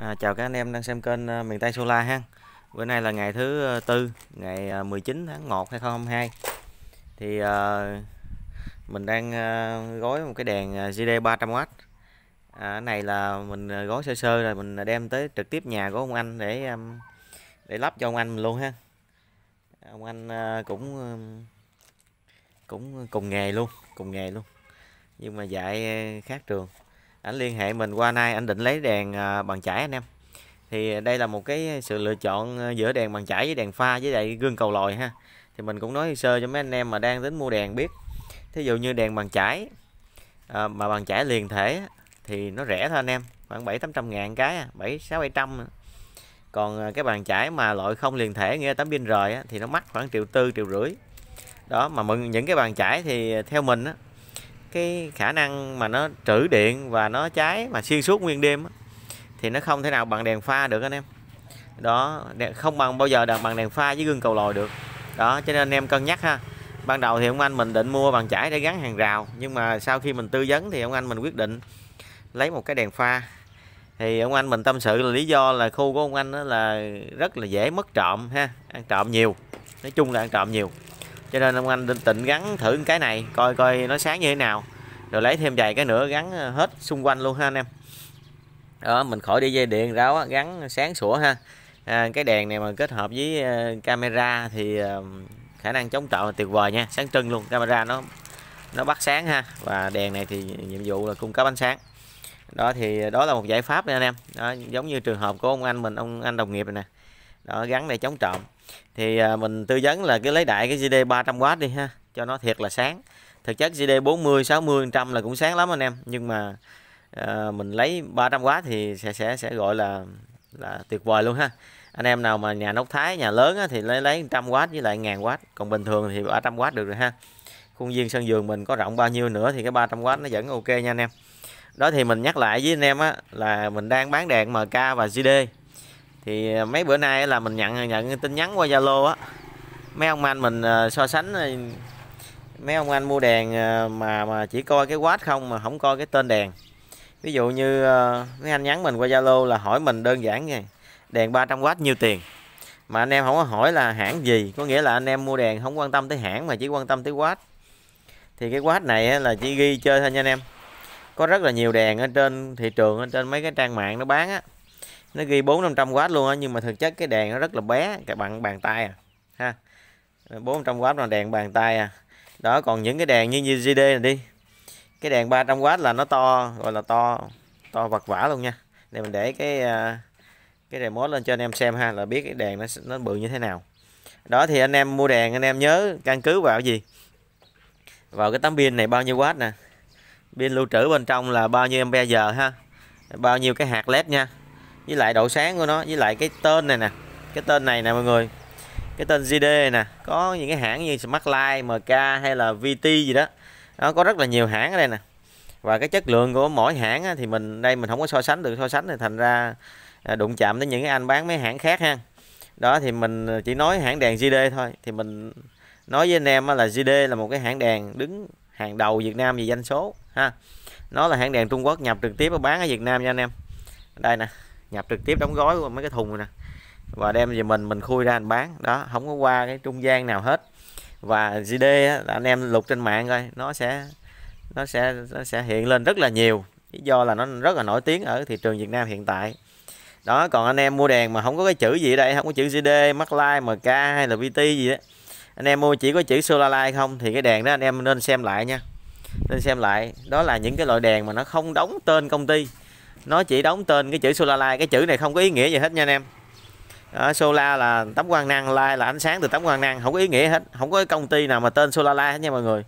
À, chào các anh em đang xem kênh à, miền Tây Solar ha. Bữa nay là ngày thứ à, tư, ngày 19 à, tháng 1 2022. Thì à, mình đang à, gói một cái đèn GD 300W. À, cái này là mình gói sơ sơ rồi mình đem tới trực tiếp nhà của ông anh để để lắp cho ông anh mình luôn ha. Ông anh cũng cũng cùng nghề luôn, cùng nghề luôn. Nhưng mà dạy khác trường anh liên hệ mình qua nay anh định lấy đèn à, bằng chải anh em thì đây là một cái sự lựa chọn à, giữa đèn bằng chải với đèn pha với lại gương cầu lòi ha thì mình cũng nói sơ cho mấy anh em mà đang đến mua đèn biết thí dụ như đèn bằng chải à, mà bằng chải liền thể thì nó rẻ thôi anh em khoảng bảy tám trăm ngàn cái bảy sáu bảy trăm còn cái bàn chải mà loại không liền thể nghe tấm pin rời á, thì nó mắc khoảng triệu tư triệu rưỡi đó mà những cái bàn chải thì theo mình á, cái khả năng mà nó trữ điện và nó cháy mà xuyên suốt nguyên đêm thì nó không thể nào bằng đèn pha được anh em đó không bằng bao giờ đặt bằng đèn pha với gương cầu lồi được đó cho nên anh em cân nhắc ha ban đầu thì ông anh mình định mua bằng chải để gắn hàng rào nhưng mà sau khi mình tư vấn thì ông anh mình quyết định lấy một cái đèn pha thì ông anh mình tâm sự là lý do là khu của ông anh đó là rất là dễ mất trộm ha ăn trộm nhiều nói chung là ăn trộm nhiều cho nên ông anh tịnh gắn thử cái này coi coi nó sáng như thế nào rồi lấy thêm vài cái nữa gắn ờ, hết xung quanh luôn ha anh em đó mình khỏi đi dây điện ráo gắn sáng sủa ha à, cái đèn này mà kết hợp với ờ, camera thì ờ, khả năng chống trộm tuyệt vời nha sáng trưng luôn camera nó nó bắt sáng ha và đèn này thì nhiệm vụ là cung cấp ánh sáng đó thì đó là một giải pháp nha anh em đó, giống như trường hợp của ông anh mình ông anh đồng nghiệp này nè đó gắn để chống trộm thì à, mình tư vấn là cứ lấy đại cái GD 300W đi ha cho nó thiệt là sáng thực chất GD 40 60 trăm là cũng sáng lắm anh em nhưng mà à, mình lấy 300W thì sẽ sẽ sẽ gọi là là tuyệt vời luôn ha anh em nào mà nhà nóc thái nhà lớn á, thì lấy lấy 100W với lại 1000W còn bình thường thì 300W được rồi ha khuôn viên sân vườn mình có rộng bao nhiêu nữa thì cái 300W nó vẫn ok nha anh em đó thì mình nhắc lại với anh em á là mình đang bán đèn MK và GD thì à, mấy bữa nay là mình nhận nhận tin nhắn qua zalo á mấy ông anh mình à, so sánh à, mấy ông anh mua đèn mà mà chỉ coi cái watt không mà không coi cái tên đèn ví dụ như mấy anh nhắn mình qua zalo là hỏi mình đơn giản nha đèn 300w nhiêu tiền mà anh em không có hỏi là hãng gì có nghĩa là anh em mua đèn không quan tâm tới hãng mà chỉ quan tâm tới watt thì cái watt này là chỉ ghi chơi thôi nha anh em có rất là nhiều đèn ở trên thị trường ở trên mấy cái trang mạng nó bán á nó ghi 4 500W luôn á nhưng mà thực chất cái đèn nó rất là bé các bạn bàn tay à ha 400W là đèn bàn tay à đó còn những cái đèn như như GD này đi cái đèn 300W là nó to gọi là to to vật vả luôn nha để mình để cái à, cái remote lên cho anh em xem ha là biết cái đèn nó nó bự như thế nào đó thì anh em mua đèn anh em nhớ căn cứ vào gì vào cái tấm pin này bao nhiêu watt nè pin lưu trữ bên trong là bao nhiêu ampere giờ ha bao nhiêu cái hạt led nha với lại độ sáng của nó với lại cái tên này nè cái tên này nè mọi người cái tên GD nè có những cái hãng như Smartlight, MK hay là VT gì đó nó có rất là nhiều hãng ở đây nè và cái chất lượng của mỗi hãng á, thì mình đây mình không có so sánh được so sánh thì thành ra à, đụng chạm đến những cái anh bán mấy hãng khác ha đó thì mình chỉ nói hãng đèn GD thôi thì mình nói với anh em là GD là một cái hãng đèn đứng hàng đầu Việt Nam về doanh số ha nó là hãng đèn Trung Quốc nhập trực tiếp và bán ở Việt Nam nha anh em đây nè nhập trực tiếp đóng gói của mấy cái thùng này nè và đem về mình mình khui ra mình bán đó không có qua cái trung gian nào hết và GD á, anh em lục trên mạng coi nó sẽ nó sẽ nó sẽ hiện lên rất là nhiều lý do là nó rất là nổi tiếng ở thị trường Việt Nam hiện tại đó còn anh em mua đèn mà không có cái chữ gì ở đây không có chữ GD Maglite MK hay là VT gì đó anh em mua chỉ có chữ Solarlight không thì cái đèn đó anh em nên xem lại nha nên xem lại đó là những cái loại đèn mà nó không đóng tên công ty nó chỉ đóng tên cái chữ solar light cái chữ này không có ý nghĩa gì hết nha anh em đó, solar là tấm quang năng light là ánh sáng từ tấm quang năng không có ý nghĩa hết không có công ty nào mà tên solar light hết nha mọi người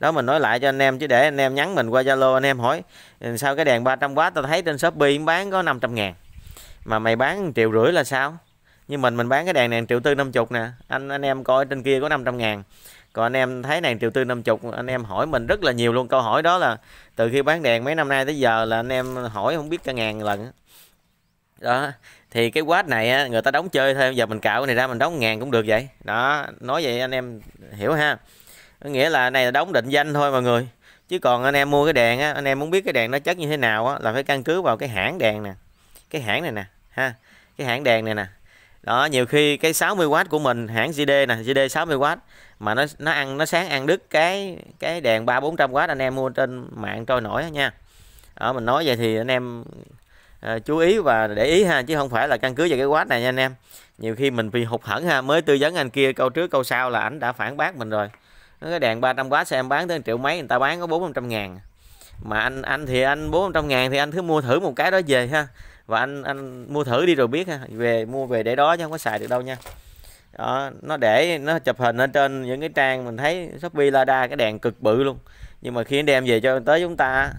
đó mình nói lại cho anh em chứ để anh em nhắn mình qua zalo anh em hỏi ừ, sao cái đèn 300w tao thấy trên shopee bán có 500 ngàn mà mày bán triệu rưỡi là sao như mình mình bán cái đèn này triệu tư năm chục nè anh anh em coi trên kia có 500 ngàn còn anh em thấy đèn triệu tư năm chục anh em hỏi mình rất là nhiều luôn câu hỏi đó là từ khi bán đèn mấy năm nay tới giờ là anh em hỏi không biết cả ngàn lần đó thì cái quát này người ta đóng chơi thôi giờ mình cạo cái này ra mình đóng ngàn cũng được vậy đó nói vậy anh em hiểu ha nghĩa là này là đóng định danh thôi mọi người chứ còn anh em mua cái đèn á anh em muốn biết cái đèn nó chất như thế nào á là phải căn cứ vào cái hãng đèn nè cái hãng này nè ha cái hãng đèn này nè đó nhiều khi cái 60W của mình hãng GD nè GD 60W mà nó nó ăn nó sáng ăn đứt cái cái đèn ba bốn trăm w anh em mua trên mạng trôi nổi nha ở mình nói vậy thì anh em à, chú ý và để ý ha chứ không phải là căn cứ vào cái quát này nha anh em nhiều khi mình bị hụt hẫng ha mới tư vấn anh kia câu trước câu sau là ảnh đã phản bác mình rồi cái đèn 300 quá xem bán tới triệu mấy người ta bán có 400 ngàn mà anh anh thì anh 400 ngàn thì anh thứ mua thử một cái đó về ha và anh anh mua thử đi rồi biết ha về mua về để đó chứ không có xài được đâu nha đó, nó để nó chụp hình ở trên những cái trang mình thấy shopee lada cái đèn cực bự luôn nhưng mà khi đem về cho tới chúng ta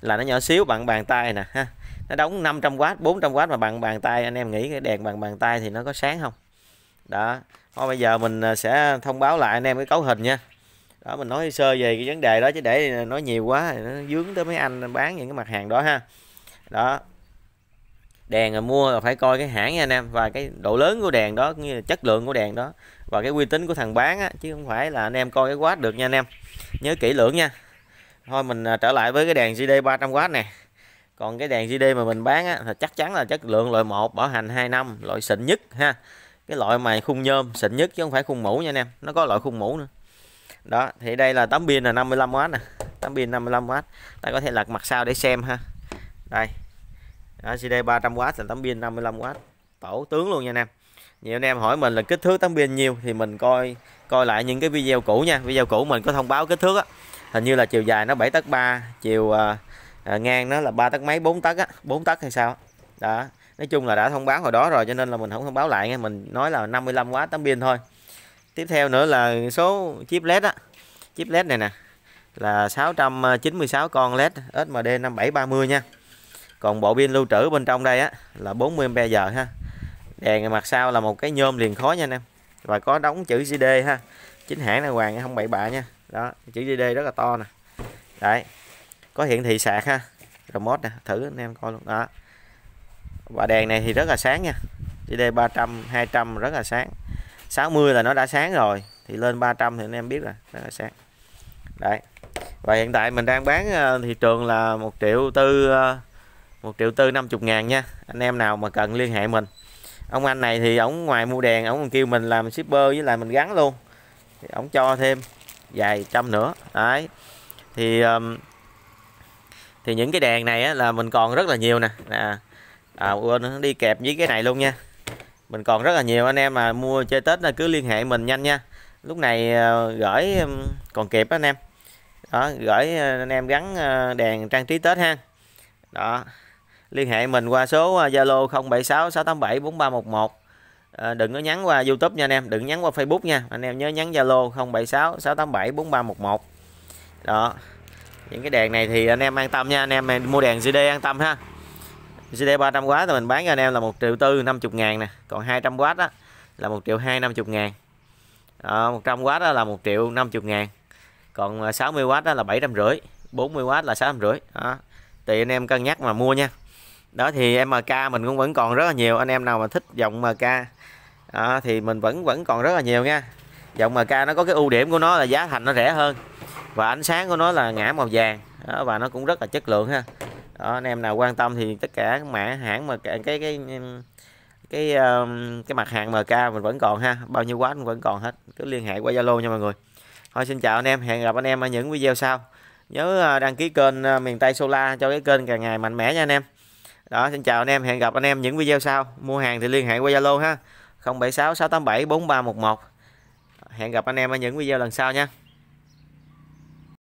là nó nhỏ xíu bằng bàn tay nè ha nó đóng 500W 400W mà bằng bàn tay anh em nghĩ cái đèn bằng bàn tay thì nó có sáng không đó thôi bây giờ mình à, sẽ thông báo lại anh em cái cấu hình nha đó mình nói sơ về cái vấn đề đó chứ để nói nhiều quá nó dướng tới mấy anh bán những cái mặt hàng đó ha đó đèn mua là phải coi cái hãng nha anh em và cái độ lớn của đèn đó cũng như là chất lượng của đèn đó và cái uy tín của thằng bán á, chứ không phải là anh em coi cái quát được nha anh em nhớ kỹ lưỡng nha thôi mình à, trở lại với cái đèn GD 300W nè còn cái đèn GD mà mình bán á, là chắc chắn là chất lượng loại 1 bảo hành 2 năm loại xịn nhất ha cái loại mà khung nhôm xịn nhất chứ không phải khung mũ nha anh em nó có loại khung mũ nữa đó thì đây là tấm pin là 55W nè tấm pin 55W ta có thể lật mặt sau để xem ha đây LCD 300W là tấm pin 55W tổ tướng luôn nha anh em nhiều anh em hỏi mình là kích thước tấm pin nhiêu thì mình coi coi lại những cái video cũ nha video cũ mình có thông báo kích thước á hình như là chiều dài nó 7 tấc 3 chiều à, à, ngang nó là ba tấc mấy 4 tấc á 4 tấc hay sao đó nói chung là đã thông báo hồi đó rồi cho nên là mình không thông báo lại nghe mình nói là 55W tấm pin thôi tiếp theo nữa là số chip led á chip led này nè là 696 con led SMD 5730 nha còn bộ pin lưu trữ bên trong đây á là 40 mAh ha đèn mặt sau là một cái nhôm liền khói nha anh em và có đóng chữ CD ha chính hãng là hoàng không bậy bạ nha đó chữ CD rất là to nè đấy có hiện thị sạc ha remote nè thử anh em coi luôn đó và đèn này thì rất là sáng nha CD 300 200 rất là sáng 60 là nó đã sáng rồi thì lên 300 thì anh em biết rồi rất là sáng đấy và hiện tại mình đang bán ờ, thị trường là một triệu tư ờ, 1 triệu tư 50 ngàn nha anh em nào mà cần liên hệ mình ông anh này thì ổng ngoài mua đèn ổng kêu mình làm shipper với lại mình gắn luôn thì ổng cho thêm vài trăm nữa đấy thì um, thì những cái đèn này á, là mình còn rất là nhiều nè à, à quên đi kẹp với cái này luôn nha mình còn rất là nhiều anh em mà mua chơi tết là cứ liên hệ mình nhanh nha lúc này ờ, gửi còn kịp anh em đó gửi ờ, anh em gắn ờ, đèn trang trí tết ha đó liên hệ mình qua số à, Zalo 076 687 4311 à, đừng có nhắn qua YouTube nha anh em đừng nhắn qua Facebook nha anh em nhớ nhắn Zalo 076 687 4311 đó những cái đèn này thì anh em an tâm nha anh em mua đèn CD an tâm ha CD 300W thì mình bán cho anh em là 1 triệu tư 50 ngàn nè còn 200W đó là 1 triệu 2 50 ngàn à, 100W đó là 1 triệu 50 ngàn còn 60W à, đó là 750 40W là 650 đó. tùy anh em cân nhắc mà mua nha đó thì MK mình cũng vẫn còn rất là nhiều anh em nào mà thích giọng MK đó, thì mình vẫn vẫn còn rất là nhiều nha giọng MK nó có cái ưu điểm của nó là giá thành nó rẻ hơn và ánh sáng của nó là ngã màu vàng đó, và nó cũng rất là chất lượng ha đó, anh em nào quan tâm thì tất cả các mã hãng mà cái cái cái cái um, cái mặt hàng MK mình vẫn còn ha bao nhiêu quá mình vẫn còn hết cứ liên hệ qua Zalo nha mọi người thôi xin chào anh em hẹn gặp anh em ở những video sau nhớ à, đăng ký kênh à, miền Tây Solar cho cái kênh càng ngày mạnh mẽ nha anh em đó xin chào anh em hẹn gặp anh em những video sau mua hàng thì liên hệ qua zalo ha 076 687 4311 hẹn gặp anh em ở những video lần sau nha